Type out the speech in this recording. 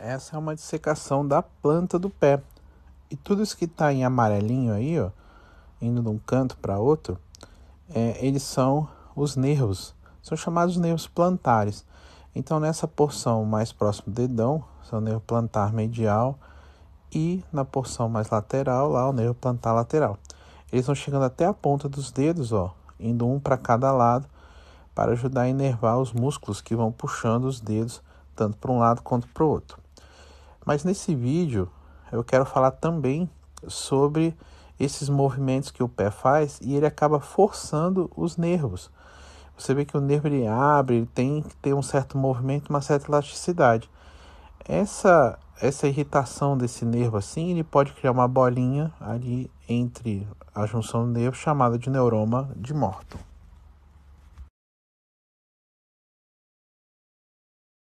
Essa é uma dissecação da planta do pé. E tudo isso que está em amarelinho aí, ó, indo de um canto para outro, é, eles são os nervos. São chamados nervos plantares. Então, nessa porção mais próxima do dedão, são o nervo plantar medial, e na porção mais lateral, lá o nervo plantar lateral. Eles vão chegando até a ponta dos dedos, ó, indo um para cada lado, para ajudar a enervar os músculos que vão puxando os dedos tanto para um lado quanto para o outro. Mas nesse vídeo eu quero falar também sobre esses movimentos que o pé faz e ele acaba forçando os nervos. Você vê que o nervo ele abre, ele tem que ter um certo movimento, uma certa elasticidade. Essa essa irritação desse nervo assim, ele pode criar uma bolinha ali entre a junção do nervo chamada de neuroma de morto.